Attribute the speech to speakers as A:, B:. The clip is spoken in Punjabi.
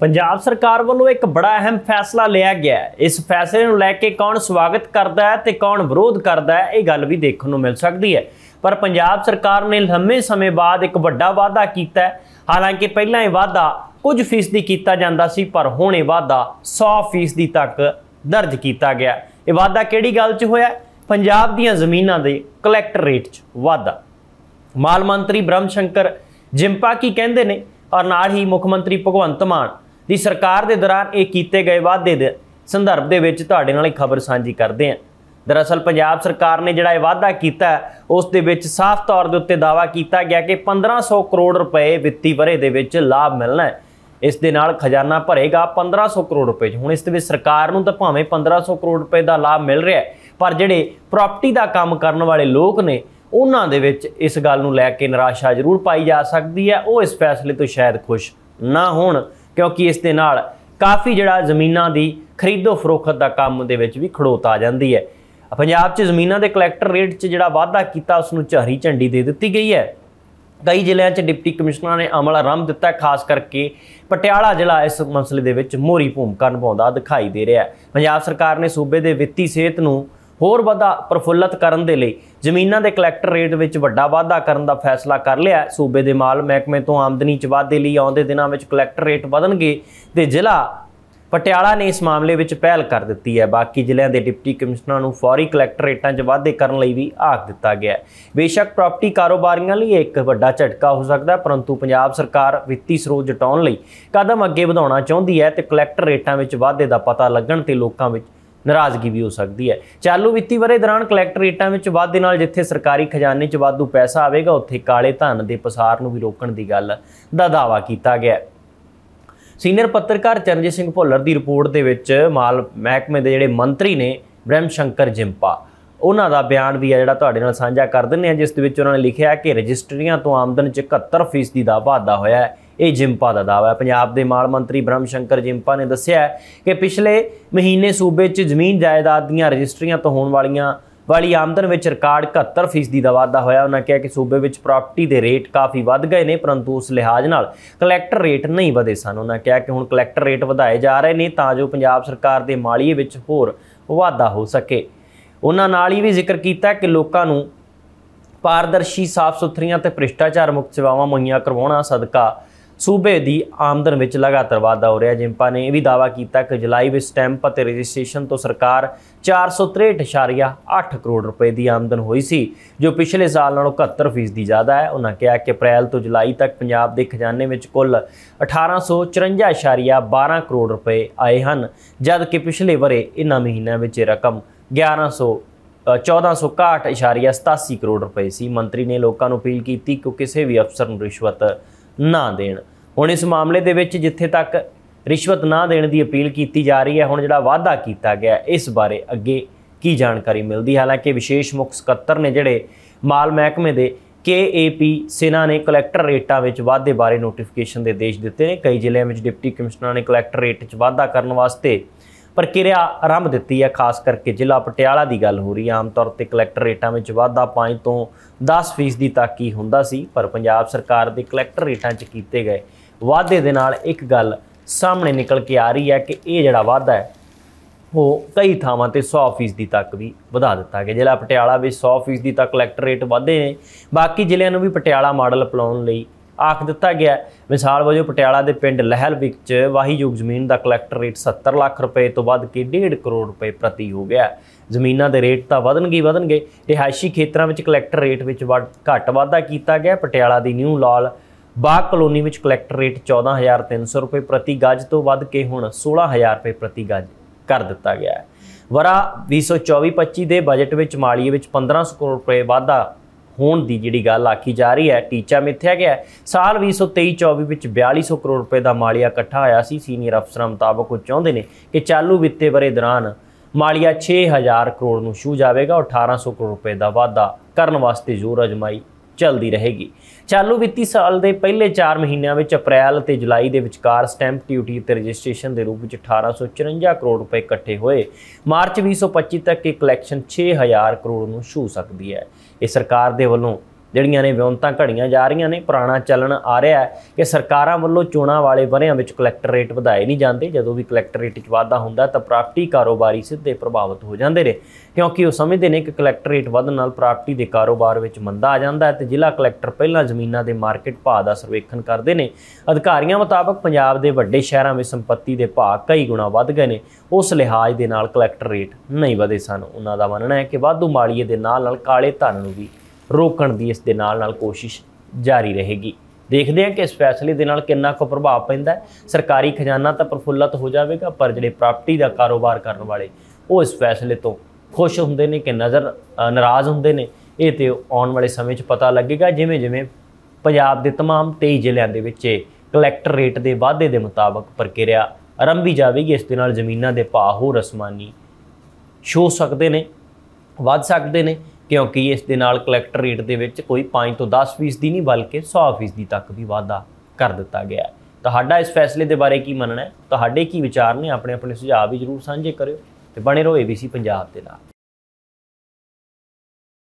A: ਪੰਜਾਬ ਸਰਕਾਰ ਵੱਲੋਂ ਇੱਕ ਬੜਾ ਅਹਿਮ ਫੈਸਲਾ ਲਿਆ ਗਿਆ ਹੈ ਇਸ ਫੈਸਲੇ ਨੂੰ ਲੈ ਕੇ ਕੌਣ ਸਵਾਗਤ ਕਰਦਾ ਹੈ ਤੇ ਕੌਣ ਵਿਰੋਧ ਕਰਦਾ ਹੈ ਇਹ ਗੱਲ ਵੀ ਦੇਖਣ ਨੂੰ ਮਿਲ ਸਕਦੀ ਹੈ ਪਰ ਪੰਜਾਬ ਸਰਕਾਰ ਨੇ ਲੰਮੇ ਸਮੇਂ ਬਾਅਦ ਇੱਕ ਵੱਡਾ ਵਾਅਦਾ ਕੀਤਾ ਹੈ ਹਾਲਾਂਕਿ ਪਹਿਲਾਂ ਇਹ ਵਾਅਦਾ ਕੁਝ ਫੀਸਦੀ ਕੀਤਾ ਜਾਂਦਾ ਸੀ ਪਰ ਹੁਣ ਇਹ ਵਾਅਦਾ 100 ਫੀਸਦੀ ਤੱਕ ਦਰਜ ਕੀਤਾ ਗਿਆ ਇਹ ਵਾਅਦਾ ਕਿਹੜੀ ਗੱਲ 'ਚ ਹੋਇਆ ਪੰਜਾਬ ਦੀਆਂ ਜ਼ਮੀਨਾਂ ਦੇ ਕਲੈਕਟਰ ਰੇਟ 'ਚ ਵਾਅਦਾ ਮਾਲ ਮੰਤਰੀ ਬ੍ਰਹਮ ਸ਼ੰਕਰ ਜਿੰਪਾ ਕੀ ਕਹਿੰਦੇ ਨੇ ਔਰ ਨਾਲ ਹੀ ਮੁੱਖ ਮੰਤਰੀ ਭਗਵੰਤ ਮਾਨ ਦੀ ਸਰਕਾਰ ਦੇ ਦੌਰਾਨ ਇਹ ਕੀਤੇ ਗਏ ਵਾਅਦੇ ਦੇ ਸੰਦਰਭ ਦੇ ਵਿੱਚ ਤੁਹਾਡੇ ਨਾਲ ਇੱਕ ਖਬਰ ਸਾਂਝੀ ਕਰਦੇ ਹਾਂ ਦਰਅਸਲ ਪੰਜਾਬ ਸਰਕਾਰ ਨੇ ਜਿਹੜਾ ਇਹ ਵਾਅਦਾ ਕੀਤਾ ਉਸ ਦੇ ਵਿੱਚ ਸਾਫ਼ ਤੌਰ ਦੇ ਉੱਤੇ ਦਾਵਾ ਕੀਤਾ ਗਿਆ ਕਿ 1500 ਕਰੋੜ ਰੁਪਏ ਵਿੱਤੀ ਵਰੇ ਦੇ ਵਿੱਚ ਲਾਭ ਮਿਲਣਾ ਹੈ ਇਸ ਦੇ ਨਾਲ ਖਜ਼ਾਨਾ ਭਰੇਗਾ 1500 ਕਰੋੜ ਰੁਪਏ ਹੁਣ ਇਸ ਦੇ ਵਿੱਚ ਸਰਕਾਰ ਨੂੰ ਤਾਂ ਭਾਵੇਂ 1500 ਕਰੋੜ ਰੁਪਏ ਦਾ ਲਾਭ ਮਿਲ ਰਿਹਾ ਪਰ ਜਿਹੜੇ ਪ੍ਰਾਪਰਟੀ ਦਾ ਕੰਮ ਕਰਨ ਵਾਲੇ ਲੋਕ ਨੇ ਉਹਨਾਂ ਦੇ ਵਿੱਚ ਇਸ ਗੱਲ ਨੂੰ ਲੈ ਕੇ ਨਿਰਾਸ਼ਾ ਜ਼ਰੂਰ ਪਾਈ ਜਾ ਸਕਦੀ ਹੈ ਉਹ ਇਸ ਫੈਸਲੇ ਤੋਂ ਸ਼ਾਇਦ ਖੁਸ਼ ਨਾ ਹੋਣ ਕਿਉਂਕਿ ਇਸ ਦੇ ਨਾਲ ਕਾਫੀ ਜਿਹੜਾ ਜ਼ਮੀਨਾਂ ਦੀ ਖਰੀਦੋ ਫਰੋਖਤ ਦਾ ਕੰਮ ਦੇ ਵਿੱਚ ਵੀ ਖੜੋਤ ਆ ਜਾਂਦੀ ਹੈ ਪੰਜਾਬ 'ਚ ਜ਼ਮੀਨਾਂ ਦੇ ਕਲੈਕਟਰ ਰੇਟ 'ਚ ਜਿਹੜਾ ਵਾਅਦਾ ਕੀਤਾ ਉਸ ਨੂੰ ਝਹਰੀ ਝੰਡੀ ਦੇ ਦਿੱਤੀ ਗਈ ਹੈ ਕਈ ਜ਼ਿਲ੍ਹਿਆਂ 'ਚ ਡਿਪਟੀ ਕਮਿਸ਼ਨਰਾਂ ਨੇ ਅਮਲ ਆਰੰਭ ਦਿੱਤਾ ਖਾਸ ਕਰਕੇ ਪਟਿਆਲਾ ਜ਼ਿਲ੍ਹਾ ਇਸ ਮਸਲੇ ਦੇ ਵਿੱਚ ਮੋਰੀ ਭੂਮਿਕਾ ਨਿਭਾਉਂਦਾ ਦਿਖਾਈ ਦੇ ਰਿਹਾ ਹੈ ਪੰਜਾਬ ਸਰਕਾਰ ਨੇ ਸੂਬੇ ਦੇ ਵਿੱਤੀ ਸਿਹਤ ਨੂੰ ਹੋਰ ਵਾਧਾ ਪ੍ਰਫੁੱਲਤ ਕਰਨ ਦੇ ਲਈ ਜ਼ਮੀਨਾਂ ਦੇ ਕਲੈਕਟਰ ਰੇਟ ਵਿੱਚ ਵੱਡਾ ਵਾਧਾ ਕਰਨ ਦਾ ਫੈਸਲਾ ਕਰ ਲਿਆ ਸੂਬੇ ਦੇ ਮਾਲ ਮਹਿਕਮੇ ਤੋਂ ਆਮਦਨੀ 'ਚ ਵਾਧੇ ਲਈ ਆਉਂਦੇ ਦਿਨਾਂ ਵਿੱਚ ਕਲੈਕਟਰ ਰੇਟ ਵਧਣਗੇ ਤੇ ਜ਼ਿਲ੍ਹਾ ਪਟਿਆਲਾ ਨੇ ਇਸ ਮਾਮਲੇ ਵਿੱਚ ਪਹਿਲ ਕਰ ਦਿੱਤੀ ਹੈ ਬਾਕੀ ਜ਼ਿਲ੍ਹਿਆਂ ਦੇ ਡਿਪਟੀ ਕਮਿਸ਼ਨਰਾਂ ਨੂੰ ਫੌਰੀ ਕਲੈਕਟਰ ਰੇਟਾਂ 'ਚ ਵਾਧੇ ਕਰਨ ਲਈ ਵੀ ਆਖ ਦਿੱਤਾ ਗਿਆ ਹੈ ਬੇਸ਼ੱਕ ਪ੍ਰਾਪਰਟੀ ਕਾਰੋਬਾਰੀਆਂ ਲਈ ਇੱਕ ਵੱਡਾ ਝਟਕਾ ਹੋ ਸਕਦਾ ਹੈ ਪਰੰਤੂ ਪੰਜਾਬ ਸਰਕਾਰ ਵਿੱਤੀ ਸਰੋਤ ਜਟਾਉਣ ਲਈ ਕਦਮ ਅੱਗੇ ਵਧਾਉਣਾ ਚਾਹੁੰਦੀ ਹੈ ਤੇ ਕਲੈਕਟਰ ਰੇਟਾਂ ਵਿੱਚ ਵਾਧੇ ਦਾ ਪਤਾ ਲੱਗਣ ਤੇ ਲੋਕਾਂ ਵਿੱਚ ਨਾਰਾਜ਼ਗੀ ਵੀ ਹੋ ਸਕਦੀ ਹੈ ਚਾਲੂ ਵਿੱਤੀ ਵਰੇ ਦੌਰਾਨ ਕਲੈਕਟਰੇਟਾਂ ਵਿੱਚ ਵਾਧੇ ਨਾਲ ਜਿੱਥੇ ਸਰਕਾਰੀ ਖਜ਼ਾਨੇ 'ਚ ਵਾਧੂ ਪੈਸਾ ਆਵੇਗਾ ਉੱਥੇ ਕਾਲੇ ਧਨ ਦੇ ਪਸਾਰ ਨੂੰ ਵੀ ਰੋਕਣ ਦੀ ਗੱਲ ਦਾ ਦਾਵਾ ਕੀਤਾ ਗਿਆ ਸੀਨੀਅਰ ਪੱਤਰਕਾਰ ਚਰਨਜੀਤ ਸਿੰਘ ਭੋਲਰ ਦੀ ਰਿਪੋਰਟ ਦੇ ਵਿੱਚ ਮਾਲ ਮਹਿਕਮੇ ਦੇ ਜਿਹੜੇ ਮੰਤਰੀ ਨੇ ਬ੍ਰਹਮ ਸ਼ੰਕਰ ਜਿੰਪਾ ਉਹਨਾਂ ਦਾ ਬਿਆਨ ਵੀ ਹੈ ਜਿਹੜਾ ਤੁਹਾਡੇ ਨਾਲ ਸਾਂਝਾ ਕਰ ਦਿੰਨੇ ਆ ਜਿਸ ਦੇ ਵਿੱਚ ਉਹਨਾਂ ਨੇ ਲਿਖਿਆ ਕਿ ਰਜਿਸਟਰੀਆਂ ਤੋਂ ਆਮਦਨ 'ਚ 71% ਦਾ ਵਾਧਾ ਹੋਇਆ ਹੈ ਇਹ ਜਿੰਪਾ ਦਾ ਦਾਵਾ ਹੈ ਪੰਜਾਬ ਦੇ ਮਾਲ ਮੰਤਰੀ ਬ੍ਰਹਮ ਸ਼ੰਕਰ ਜਿੰਪਾ ਨੇ ਦੱਸਿਆ ਕਿ ਪਿਛਲੇ ਮਹੀਨੇ ਸੂਬੇ 'ਚ ਜ਼ਮੀਨ ਜਾਇਦਾਦ ਦੀਆਂ ਰਜਿਸਟਰੀਆਂ ਤੋਂ ਹੋਣ ਵਾਲੀਆਂ ਵਾਲੀ ਆਮਦਨ ਵਿੱਚ ਰਿਕਾਰਡ 71% ਦਾ ਵਾਧਾ ਹੋਇਆ ਉਹਨਾਂ ਕਿਹਾ ਕਿ ਸੂਬੇ ਵਿੱਚ ਪ੍ਰਾਪਰਟੀ ਦੇ ਰੇਟ ਕਾਫੀ ਵੱਧ ਗਏ ਨੇ ਪਰੰਤੂ ਉਸ ਲਿਹਾਜ਼ ਨਾਲ ਕਲੈਕਟਰ ਰੇਟ ਨਹੀਂ ਵਧੇ ਸਨ ਉਹਨਾਂ ਕਿਹਾ ਕਿ ਹੁਣ ਕਲੈਕਟਰ ਰੇਟ ਵਧਾਏ ਜਾ ਰਹੇ ਨੇ ਤਾਂ ਜੋ ਪੰਜਾਬ ਸਰਕਾਰ ਦੇ ਮਾਲੀਏ ਵਿੱਚ ਹੋਰ ਵਾਧਾ ਹੋ ਸਕੇ ਉਹਨਾਂ ਨਾਲ ਹੀ ਵੀ ਜ਼ਿਕਰ ਕੀਤਾ ਕਿ ਲੋਕਾਂ ਨੂੰ ਪਾਰਦਰਸ਼ੀ ਸਾਫ਼ ਸੁਥਰੀਆਂ ਤੇ ਭ੍ਰਿਸ਼ਟਾਚਾਰ ਮੁਕਤ ਸੇਵਾਵਾਂ ਮੁਹੱਈਆ ਕਰਵਾਉਣਾ ਸਦਕਾ ਸੂਬੇ ਦੀ ਆਮਦਨ ਵਿੱਚ ਲਗਾਤਾਰ ਵਾਧਾ ਹੋ ਰਿਹਾ ਜਿੰਪਾ ਨੇ ਇਹ ਵੀ ਦਾਵਾ ਕੀਤਾ ਕਿ ਜੁਲਾਈ ਵਿੱਚ ਸਟੈਂਪ ਅਤੇ ਰਜਿਸਟ੍ਰੇਸ਼ਨ ਤੋਂ ਸਰਕਾਰ 463.8 ਕਰੋੜ ਰੁਪਏ ਦੀ ਆਮਦਨ ਹੋਈ ਸੀ ਜੋ ਪਿਛਲੇ ਸਾਲ ਨਾਲੋਂ 71% ਜ਼ਿਆਦਾ ਹੈ ਉਹਨਾਂ ਕਿਹਾ ਕਿ ਅਪ੍ਰੈਲ ਤੋਂ ਜੁਲਾਈ ਤੱਕ ਪੰਜਾਬ ਦੇ ਖਜ਼ਾਨੇ ਵਿੱਚ ਕੁੱਲ 1854.12 ਕਰੋੜ ਰੁਪਏ ਆਏ ਹਨ ਜਦ ਕਿ ਪਿਛਲੇ ਬਰੇ ਇਨ੍ਹਾਂ ਮਹੀਨਿਆਂ ਵਿੱਚ ਇਹ ਰਕਮ 1100 1461.87 ਕਰੋੜ ਰੁਪਏ ਸੀ ਮੰਤਰੀ ਨੇ ਲੋਕਾਂ ਨੂੰ ਅਪੀਲ ਕੀਤੀ ਕਿ ਕਿਸੇ ਵੀ ਅਫਸਰ ਨੂੰ ਰਿਸ਼ਵਤ ਨਾ ਦੇਣ ਹੁਣ ਇਸ ਮਾਮਲੇ ਦੇ ਵਿੱਚ ਜਿੱਥੇ ਤੱਕ ਰਿਸ਼ਵਤ ਨਾ ਦੇਣ ਦੀ ਅਪੀਲ ਕੀਤੀ ਜਾ ਰਹੀ ਹੈ ਹੁਣ ਜਿਹੜਾ ਵਾਅਦਾ ਕੀਤਾ ਗਿਆ ਇਸ ਬਾਰੇ ਅੱਗੇ ਕੀ ਜਾਣਕਾਰੀ ਮਿਲਦੀ ਹਾਲਾਂਕਿ ਵਿਸ਼ੇਸ਼ ਮੁਖ ਸਕੱਤਰ ਨੇ ਜਿਹੜੇ ਮਾਲ ਮਹਿਕਮੇ ਦੇ ਕੇਏਪੀ ਸਿਨਾ ਨੇ ਕਲੈਕਟਰ ਰੇਟਾਂ ਵਿੱਚ ਵਾਧੇ ਬਾਰੇ ਨੋਟੀਫਿਕੇਸ਼ਨ ਦੇ ਦੇਸ਼ ਦਿੱਤੇ ਨੇ ਕਈ ਜ਼ਿਲ੍ਹਿਆਂ ਵਿੱਚ ਡਿਪਟੀ ਕਮਿਸ਼ਨਰਾਂ ਨੇ ਕਲੈਕਟਰ ਰੇਟ 'ਚ ਵਾਧਾ ਕਰਨ ਵਾਸਤੇ ਪ੍ਰਕਿਰਿਆ ਆਰੰਭ ਦਿੱਤੀ ਹੈ ਖਾਸ ਕਰਕੇ ਜ਼ਿਲ੍ਹਾ ਪਟਿਆਲਾ ਦੀ ਗੱਲ ਹੋ ਰਹੀ ਹੈ ਆਮ ਤੌਰ ਤੇ ਕਲੈਕਟਰ ਰੇਟਾਂ ਵਿੱਚ ਵਾਧਾ 5 ਤੋਂ 10% ਦੀ ਤੱਕ ਹੀ ਹੁੰਦਾ ਸੀ ਪਰ ਪੰਜਾਬ ਸਰਕਾਰ ਦੇ ਕਲੈਕਟਰ ਰੇਟਾਂ 'ਚ ਕੀਤੇ ਗਏ ਵਾਧੇ ਦੇ ਨਾਲ ਇੱਕ ਗੱਲ ਸਾਹਮਣੇ ਨਿਕਲ ਕੇ ਆ ਰਹੀ ਹੈ ਕਿ ਇਹ ਜਿਹੜਾ ਵਾਧਾ ਹੈ ਉਹ ਕਈ ਥਾਵਾਂ ਤੇ 100% ਦੀ ਤੱਕ ਵੀ ਵਧਾ ਦਿੱਤਾ ਗਿਆ ਜ਼ਿਲ੍ਹਾ ਪਟਿਆਲਾ ਵਿੱਚ 100% ਦੀ ਤੱਕ ਕਲੈਕਟਰ ਰੇਟ ਵਧੇ ਨੇ ਬਾਕੀ ਜ਼ਿਲ੍ਹਿਆਂ ਨੂੰ ਵੀ ਪਟਿਆਲਾ ਮਾਡਲ ਅਪਣਾਉਣ ਲਈ ਆਖ ਦਿੱਤਾ ਗਿਆ ਮਿਸਾਲ ਵਜੋਂ ਪਟਿਆਲਾ ਦੇ ਪਿੰਡ ਲਹਿਲ ਵਿੱਚ ਵਾਹੀ ਜ਼ਮੀਨ ਦਾ ਕਲੈਕਟਰ ਰੇਟ 70 ਲੱਖ ਰੁਪਏ ਤੋਂ ਵੱਧ ਕੇ 1.5 ਕਰੋੜ ਰੁਪਏ ਪ੍ਰਤੀ ਹੋ ਗਿਆ ਜ਼ਮੀਨਾਂ ਦੇ ਰੇਟ ਤਾਂ ਵਧਣਗੇ ਵਧਣਗੇ ਰਿਹਾਇਸ਼ੀ ਖੇਤਰਾਂ ਵਿੱਚ ਕਲੈਕਟਰ ਰੇਟ ਵਿੱਚ ਘੱਟ ਵਾਧਾ ਕੀਤਾ ਗਿਆ ਪਟਿਆਲਾ ਦੀ ਨਿਊ ਲਾਲ ਬਾਗ ਕਲੋਨੀ ਵਿੱਚ ਕਲੈਕਟਰ ਰੇਟ 14300 ਰੁਪਏ ਪ੍ਰਤੀ ਗੱਜ ਤੋਂ ਵੱਧ ਕੇ ਹੁਣ 16000 ਰੁਪਏ ਪ੍ਰਤੀ ਗੱਜ ਕਰ ਦਿੱਤਾ ਗਿਆ ਹੈ ਵਰਾ 2024-25 ਦੇ ਬਜਟ ਵਿੱਚ ਮਾਲੀਏ ਵਿੱਚ 1500 ਕਰੋੜ ਰੁਪਏ ਵਾਧਾ ਹੋਣ ਦੀ ਜਿਹੜੀ ਗੱਲ ਆਖੀ ਜਾ ਰਹੀ ਹੈ ਟੀਚਾ ਮਿੱਥਿਆ ਗਿਆ ਸਾਲ 2023-24 ਵਿੱਚ 4200 ਕਰੋੜ ਰੁਪਏ ਦਾ ਮਾਲੀਆ ਇਕੱਠਾ ਹੋਇਆ ਸੀ ਸੀਨੀਅਰ ਅਫਸਰਾਂ ਮੁਤਾਬਕ ਉਹ ਚਾਹੁੰਦੇ ਨੇ ਕਿ ਚਾਲੂ ਵਿੱਤੇ ਬਰੇ ਦੌਰਾਨ ਮਾਲੀਆ 6000 ਕਰੋੜ ਨੂੰ ਛੂ ਜਾਵੇਗਾ 1800 ਕਰੋੜ ਰੁਪਏ ਦਾ ਵਾਅਦਾ ਕਰਨ ਵਾਸਤੇ ਜ਼ੋਰ ਅਜਮਾਈ ਚੱਲਦੀ ਰਹੇਗੀ ਚਾਲੂ ਵਿੱਤੀ ਸਾਲ ਦੇ ਪਹਿਲੇ 4 ਮਹੀਨਿਆਂ ਵਿੱਚ ਅਪ੍ਰੈਲ ਅਤੇ ਜੁਲਾਈ ਦੇ ਵਿਚਕਾਰ ਸਟੈਂਪ ਡਿਊਟੀ ਤੇ ਰਜਿਸਟ੍ਰੇਸ਼ਨ ਦੇ ਰੂਪ ਵਿੱਚ 1854 ਕਰੋੜ ਰੁਪਏ ਇਕੱਠੇ ਹੋਏ ਮਾਰਚ 2025 ਤੱਕ ਇਹ ਕਲੈਕਸ਼ਨ 6000 ਕਰੋੜ ਨੂੰ ਛੂ ਸਕਦੀ ਹੈ ਇਹ ਸਰਕਾਰ ਦੇ ਵੱਲੋਂ ਜਿਹੜੀਆਂ ਨੇ ਵਿਉਂਤਾਂ ਘੜੀਆਂ ਜਾ ਰਹੀਆਂ ਨੇ ਪੁਰਾਣਾ ਚੱਲਣ ਆ ਰਿਹਾ ਹੈ ਕਿ ਸਰਕਾਰਾਂ ਵੱਲੋਂ ਚੋਣਾਂ ਵਾਲੇ ਵਰਿਆਂ ਵਿੱਚ ਕਲੈਕਟਰ ਰੇਟ ਵਧਾਏ ਨਹੀਂ ਜਾਂਦੇ ਜਦੋਂ ਵੀ ਕਲੈਕਟਰ ਰੇਟ 'ਚ ਵਾਧਾ ਹੁੰਦਾ ਤਾਂ ਪ੍ਰਾਪਰਟੀ ਕਾਰੋਬਾਰੀ ਸਿੱਧੇ ਪ੍ਰਭਾਵਿਤ ਹੋ ਜਾਂਦੇ ਨੇ ਕਿਉਂਕਿ ਉਹ ਸਮਝਦੇ ਨੇ ਕਿ ਕਲੈਕਟਰ ਰੇਟ ਵਧਣ ਨਾਲ ਪ੍ਰਾਪਰਟੀ ਦੇ ਕਾਰੋਬਾਰ ਵਿੱਚ ਮੰਦਾ ਆ ਜਾਂਦਾ ਹੈ ਤੇ ਜ਼ਿਲ੍ਹਾ ਕਲੈਕਟਰ ਪਹਿਲਾਂ ਜ਼ਮੀਨਾਂ ਦੇ ਮਾਰਕੀਟ ਭਾਅ ਦਾ ਸਰਵੇਖਣ ਕਰਦੇ ਨੇ ਅਧਿਕਾਰੀਆਂ ਮੁਤਾਬਕ ਪੰਜਾਬ ਦੇ ਵੱਡੇ ਸ਼ਹਿਰਾਂ ਵਿੱਚ ਸੰਪਤੀ ਦੇ ਭਾਅ ਕਈ ਗੁਣਾ ਵੱਧ ਗਏ ਨੇ ਉਸ ਲਿਹਾਜ਼ ਦੇ ਨਾਲ ਕਲੈਕਟਰ ਰੇਟ ਨਹੀਂ ਵਧੇ ਸਨ ਉਹਨਾਂ ਦਾ ਮੰਨਣਾ ਹੈ ਕਿ ਵਾਧੂ ਮਾਲੀਏ ਦੇ ਨਾਲ ਨਾਲ ਕਾਲੇ ਧਨ ਨੂੰ ਵੀ ਰੋਕਣ ਦੀ ਇਸ ਦੇ ਨਾਲ ਨਾਲ ਕੋਸ਼ਿਸ਼ ਜਾਰੀ ਰਹੇਗੀ ਦੇਖਦੇ ਹਾਂ ਕਿ ਇਸ ਫੈਸਲੇ ਦੇ ਨਾਲ ਕਿੰਨਾ ਕੁ ਪ੍ਰਭਾਵ ਪੈਂਦਾ ਸਰਕਾਰੀ ਖਜ਼ਾਨਾ ਤਾਂ ਪ੍ਰਫੁੱਲਤ ਹੋ ਜਾਵੇਗਾ ਪਰ ਜਿਹੜੇ ਪ੍ਰਾਪਰਟੀ ਦਾ ਕਾਰੋਬਾਰ ਕਰਨ ਵਾਲੇ ਉਹ ਇਸ ਫੈਸਲੇ ਤੋਂ ਖੁਸ਼ ਹੁੰਦੇ ਨੇ ਕਿ ਨਜ਼ਰ ਨਾਰਾਜ਼ ਹੁੰਦੇ ਨੇ ਇਹ ਤੇ ਆਉਣ ਵਾਲੇ ਸਮੇਂ 'ਚ ਪਤਾ ਲੱਗੇਗਾ ਜਿਵੇਂ ਜਿਵੇਂ ਪੰਜਾਬ ਦੇ तमाम 23 ਜ਼ਿਲ੍ਹਿਆਂ ਦੇ ਵਿੱਚ ਕਲੈਕਟਰ ਰੇਟ ਦੇ ਵਾਅਦੇ ਦੇ ਮੁਤਾਬਕ ਪ੍ਰਕਿਰਿਆ ਆਰੰਭੀ ਜਾਵੇਗੀ ਇਸ ਦੇ ਨਾਲ ਜ਼ਮੀਨਾਂ ਦੇ ਭਾਅ ਹੋਰ ਅਸਮਾਨੀ ਛੋ ਸਕਦੇ ਨੇ ਵੱਧ ਸਕਦੇ ਨੇ ਕਿਉਂਕਿ ਇਸ ਦੇ ਨਾਲ ਕਲੈਕਟਰ ਰੇਟ ਦੇ ਵਿੱਚ ਕੋਈ 5 ਤੋਂ 10% ਦੀ ਨਹੀਂ ਬਲਕਿ 100% ਦੀ ਤੱਕ ਵੀ ਵਾਧਾ ਕਰ ਦਿੱਤਾ ਗਿਆ ਤੁਹਾਡਾ ਇਸ ਫੈਸਲੇ ਦੇ ਬਾਰੇ ਕੀ ਮੰਨਣਾ ਹੈ ਤੁਹਾਡੇ ਕੀ ਵਿਚਾਰ ਨੇ ਆਪਣੇ ਆਪਣੇ ਸੁਝਾਅ ਵੀ ਜਰੂਰ ਸਾਂਝੇ ਕਰਿਓ ਤੇ ਬਣੇ ਰਹੋ ABC ਪੰਜਾਬ ਦੇ ਨਾਲ